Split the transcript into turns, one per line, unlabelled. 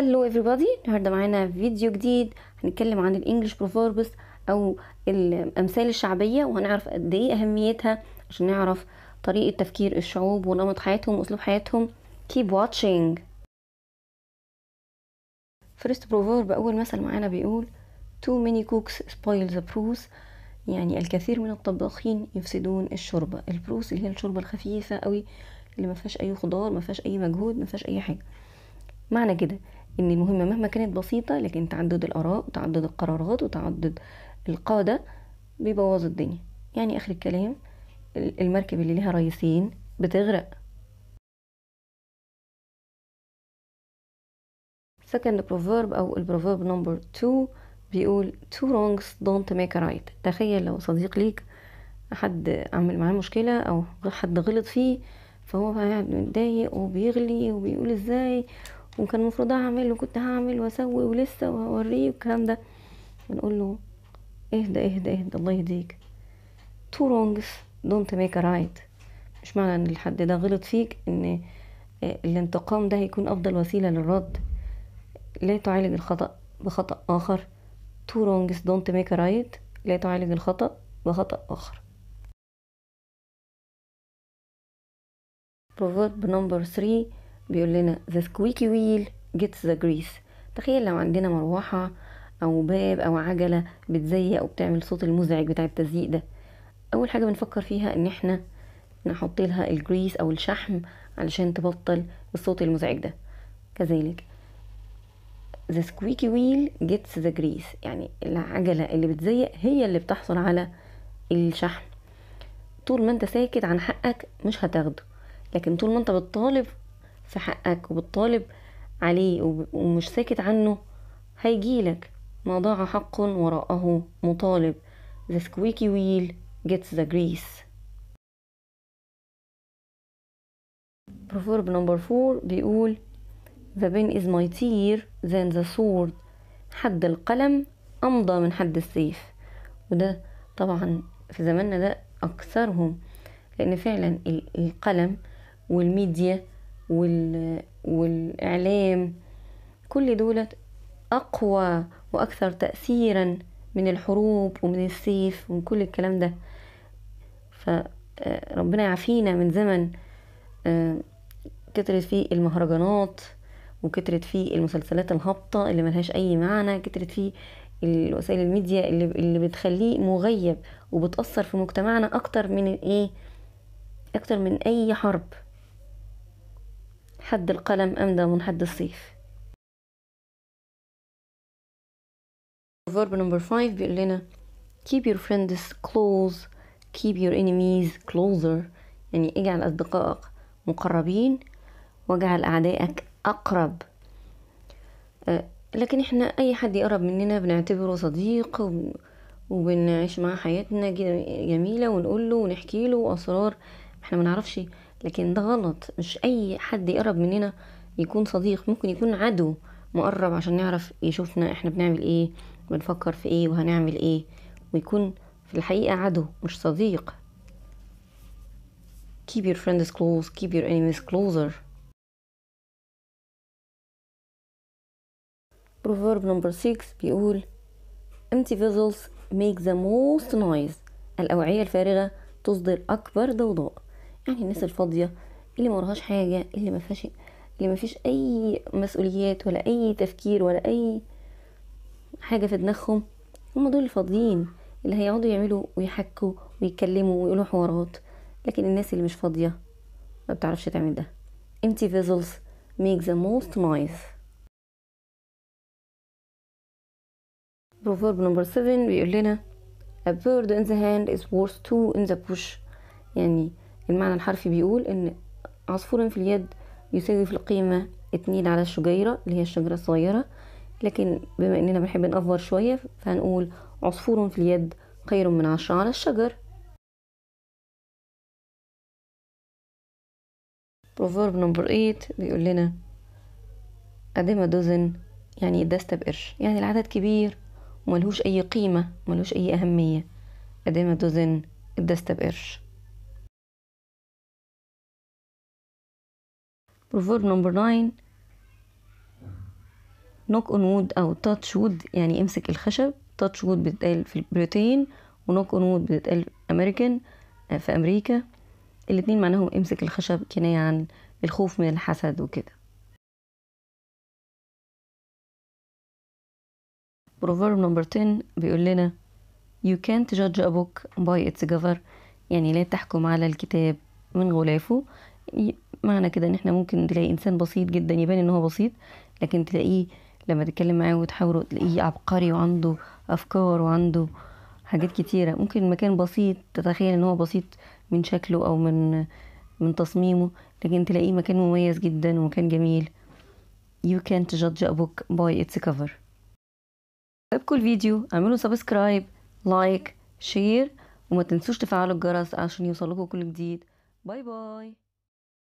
هلو everybody النهارده معانا فيديو جديد هنتكلم عن الانجليش بروفوربس او الامثال الشعبيه وهنعرف قد ايه اهميتها عشان نعرف طريقه تفكير الشعوب ونمط حياتهم واسلوب حياتهم keep watching first proverb اول مثل معانا بيقول too many cooks spoil the proofs يعني الكثير من الطباخين يفسدون الشوربه البروس اللي هي الشوربه الخفيفه قوي اللي ما فيهاش اي خضار ما فيهاش اي مجهود ما فيهاش اي حاجه معنى كده ان المهمه مهما كانت بسيطه لكن تعدد الاراء وتعدد القرارات وتعدد القاده بيبوظ الدنيا يعني اخر الكلام المركب اللي ليها رئيسين بتغرق second proverb او البروفيرب نمبر 2 بيقول two wrongs don't make a right تخيل لو صديق ليك حد عمل معاه مشكلة او حد غلط فيه فهو قاعد متضايق وبيغلي وبيقول ازاي وكان المفروض اعمل وكنت هعمل واسوي ولسه وهوريه والكلام ده بنقول له اهدى اهدى اهدى الله يهديك تو رونجز دونت ميك رايت مش معنى ان الحد ده غلط فيك ان آه، الانتقام ده هيكون افضل وسيله للرد لا تعالج الخطا بخطا اخر تو رونجز دونت ميك رايت
لا تعالج الخطا بخطا اخر
proverb number 3 بيقول لنا the squeaky wheel gets the grease تخيل لو عندنا مروحة أو باب أو عجلة بتزيق وبتعمل صوت المزعج بتاع التزييق ده أول حاجة بنفكر فيها إن احنا نحط لها الجريس أو الشحم علشان تبطل الصوت المزعج ده كذلك the squeaky wheel gets the grease يعني العجلة اللي بتزيق هي اللي بتحصل على الشحم طول ما انت ساكت عن حقك مش هتاخده لكن طول ما انت بتطالب في حقك وبتطالب عليه ومش ساكت عنه هيجيلك ما ضاع حق وراءه مطالب The squeaky wheel gets the grease Proverb number four بيقول The pen is mightier than the sword حد القلم أمضى من حد السيف وده طبعا في زماننا ده أكثرهم لأن فعلا القلم والميديا وال... والإعلام كل دول أقوى وأكثر تأثيرا من الحروب ومن السيف ومن كل الكلام ده فربنا آه، يعافينا من زمن آه، كترت فيه المهرجانات وكترت فيه المسلسلات الهابطة اللي ملهاش أي معنى كترت فيه الوسائل الميديا اللي, اللي بتخليه مغيب وبتأثر في مجتمعنا أكتر من إيه أكتر من أي حرب حد القلم أمدى من حد الصيف
verb number five بيقول لنا
keep your friends close keep your enemies closer يعني اجعل أصدقائك مقربين واجعل أعدائك أقرب أه لكن احنا أي حد يقرب مننا بنعتبره صديق وبنعيش معاه حياتنا جميلة ونقول له ونحكي له أسرار احنا ما نعرفش لكن ده غلط مش اي حد يقرب مننا يكون صديق ممكن يكون عدو مقرب عشان نعرف يشوفنا احنا بنعمل ايه بنفكر في ايه وهنعمل ايه ويكون في الحقيقة عدو مش صديق keep
your friends close keep your enemies closer
proverb number 6 بيقول empty vessels make the most noise الأوعية الفارغة تصدر أكبر ضوضاء يعني الناس الفاضيه اللي ما وراهاش حاجه اللي ما فيهاش اللي ما فيش اي مسؤوليات ولا اي تفكير ولا اي حاجه في دماغهم هم دول الفاضيين اللي هيقعدوا يعملوا ويحكوا ويتكلموا ويقولوا حوارات لكن الناس اللي مش فاضيه ما بتعرفش تعمل ده empty vessels make the most noise
proverb number 7 بيقول لنا
a bird in the hand is worth two in the bush يعني المعنى الحرفي بيقول ان عصفور في اليد يساوي في القيمة اتنين على الشجيرة اللي هي الشجرة الصغيرة لكن بما اننا بنحب نأفور شوية فهنقول عصفور في
اليد خير من عشرة على الشجر
proverb number 8 بيقول لنا قدمة دوزن يعني دستة بقرش يعني العدد كبير وملهوش أي قيمة وملهوش أي أهمية قدمة دوزن الدستة بقرش
proverb نمبر 9
نوك اون وود او تاتش وود يعني امسك الخشب تاتش وود بتتقال في البريطين ونوك اون وود بتتقال امريكان آه، في امريكا الاتنين معناهم امسك الخشب كناية عن الخوف من الحسد وكده
proverb نمبر 10 بيقول لنا
you can't judge a book by its cover يعني لا تحكم على الكتاب من غلافه معنى كده ان احنا ممكن تلاقي انسان بسيط جدا يبان ان هو بسيط لكن تلاقيه لما تتكلم معاه وتحاوره تلاقيه عبقري وعنده افكار وعنده حاجات كتيرة ممكن مكان بسيط تتخيل ان هو بسيط من شكله او من من تصميمه لكن تلاقيه مكان مميز جدا ومكان جميل You can't judge a book by its cover ابقوا الفيديو اعملوا سبسكرايب لايك شير وما تنسوش تفعلوا الجرس عشان يوصلكم كل جديد باي
باي